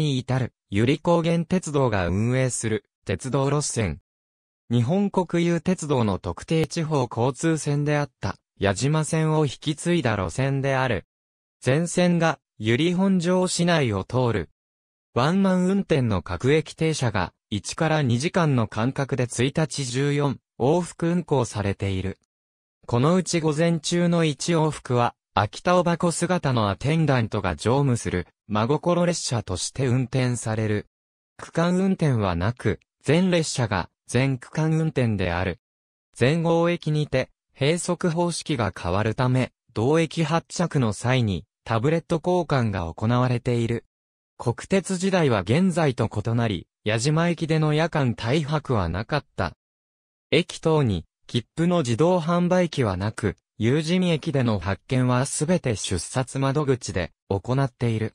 に至る、百合高原鉄道が運営する、鉄道路線。日本国有鉄道の特定地方交通線であった、矢島線を引き継いだ路線である。全線が、百合本城市内を通る。ワンマン運転の各駅停車が、1から2時間の間隔で1日14、往復運行されている。このうち午前中の1往復は、秋田おばこ姿のアテンダントが乗務する真心列車として運転される。区間運転はなく、全列車が全区間運転である。全号駅にて、閉塞方式が変わるため、同駅発着の際に、タブレット交換が行われている。国鉄時代は現在と異なり、矢島駅での夜間大泊はなかった。駅等に、切符の自動販売機はなく、有人駅での発見はすべて出札窓口で行っている。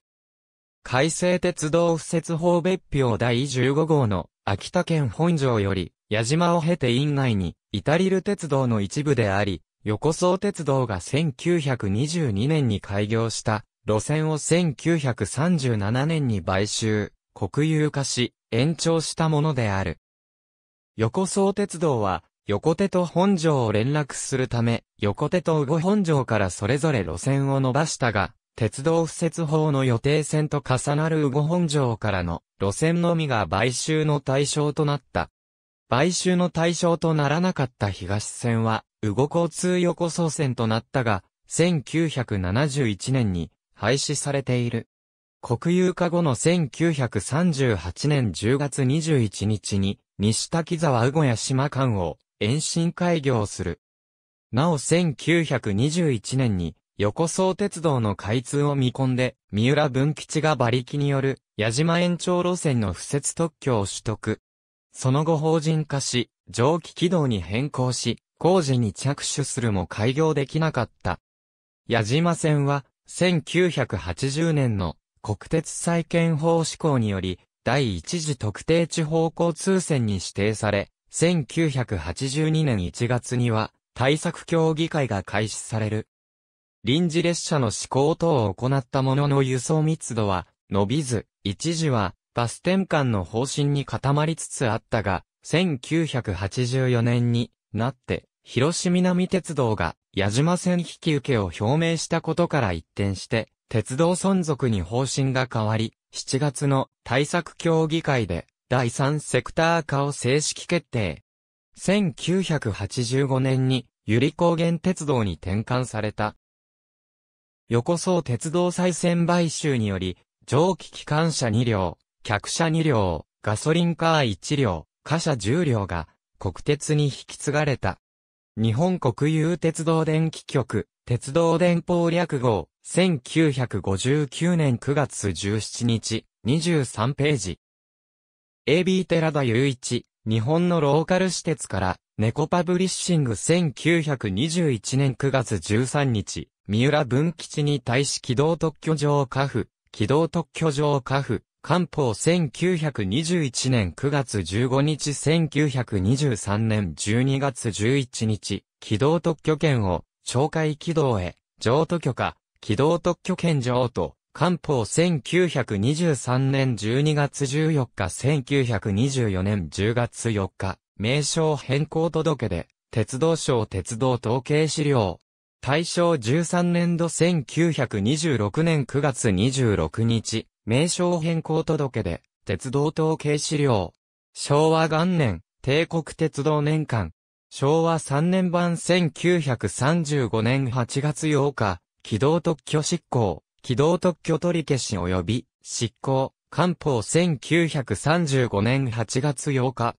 海西鉄道不設法別表第15号の秋田県本庄より矢島を経て院内にイタリル鉄道の一部であり、横総鉄道が1922年に開業した路線を1937年に買収、国有化し、延長したものである。横総鉄道は、横手と本庄を連絡するため、横手と羽後本庄からそれぞれ路線を伸ばしたが、鉄道不設法の予定線と重なる羽後本城からの路線のみが買収の対象となった。買収の対象とならなかった東線は、宇後交通横総線となったが、1971年に廃止されている。国有化後の1938年10月21日に、西滝沢宇後屋島間を延伸開業する。なお1921年に横総鉄道の開通を見込んで、三浦文吉が馬力による、矢島延長路線の不設特許を取得。その後法人化し、蒸気軌道に変更し、工事に着手するも開業できなかった。矢島線は、1980年の国鉄再建法施行により、第一次特定地方交通線に指定され、1982年1月には、対策協議会が開始される。臨時列車の施行等を行ったものの輸送密度は伸びず、一時はバス転換の方針に固まりつつあったが、1984年になって広島南鉄道が矢島線引き受けを表明したことから一転して、鉄道存続に方針が変わり、7月の対策協議会で第3セクター化を正式決定。1985年に、百合高原鉄道に転換された横総鉄道再選買収により、蒸気機関車2両、客車2両、ガソリンカー1両、貨車10両が国鉄に引き継がれた。日本国有鉄道電気局、鉄道電報略号、1959年9月17日、23ページ。AB 寺田雄一、日本のローカル私鉄から猫パブリッシング1921年9月13日、三浦文吉に対し機動特許上下府、機動特許上下府、官報1921年9月15日1923年12月11日、機動特許権を、懲戒軌道へ、譲渡許可、機動特許権上と、官報1923年12月14日1924年10月4日、名称変更届で、鉄道省鉄道統計資料。大正13年度1926年9月26日、名称変更届で、鉄道統計資料。昭和元年、帝国鉄道年間。昭和3年版1935年8月8日、機動特許執行、機動特許取り消し及び、執行、官報1935年8月8日、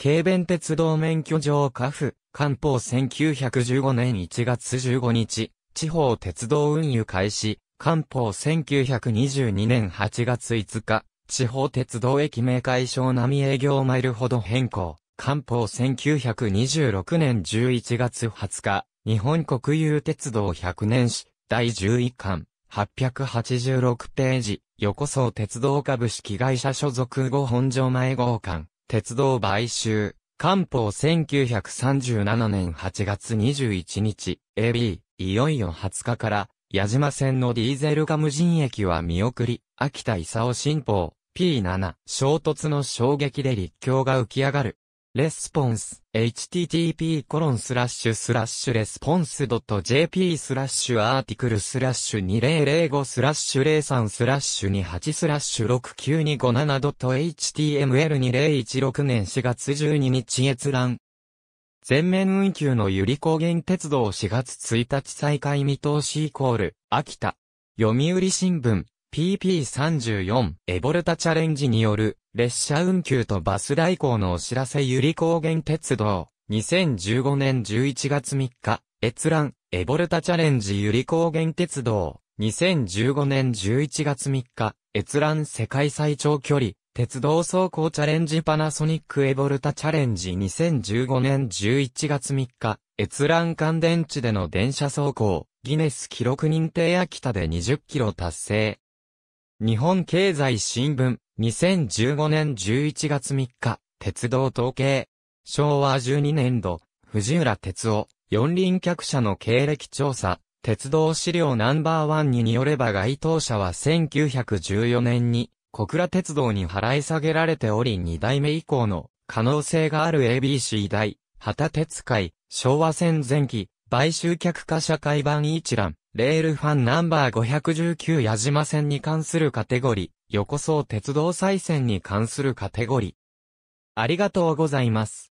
軽便鉄道免許状下付、官報1915年1月15日、地方鉄道運輸開始、官報1922年8月5日、地方鉄道駅名解消並営業マイルほど変更、官報1926年11月20日、日本国有鉄道100年史、第11巻、886ページ、横層鉄道株式会社所属後本所前号館。鉄道買収。官報1937年8月21日、AB、いよいよ20日から、矢島線のディーゼル化無人駅は見送り、秋田勲新報、P7、衝突の衝撃で立教が浮き上がる。レスポンス、h t t p コロンススララッシュッシュレスポンス j p スラッシュアーティクルスラッシュ2005スラッシュ03スラッシュ28スラッシュ 69257.html2016 年4月12日閲覧。全面運休のゆり高原鉄道4月1日再開見通しイコール、秋田。読売新聞、PP34、エボルタチャレンジによる、列車運休とバス代行のお知らせゆり高原鉄道、2015年11月3日、閲覧、エボルタチャレンジゆり高原鉄道、2015年11月3日、閲覧世界最長距離、鉄道走行チャレンジパナソニックエボルタチャレンジ2015年11月3日、閲覧乾電池での電車走行、ギネス記録認定秋田で20キロ達成。日本経済新聞、2015年11月3日、鉄道統計。昭和12年度、藤浦哲夫、四輪客車の経歴調査、鉄道資料ナンバーワンによれば該当者は1914年に、小倉鉄道に払い下げられており2代目以降の可能性がある ABC 大、旗鉄会、昭和戦前期、買収客化社会版一覧、レールファンナンバー519矢島線に関するカテゴリー、横総鉄道再線に関するカテゴリー。ありがとうございます。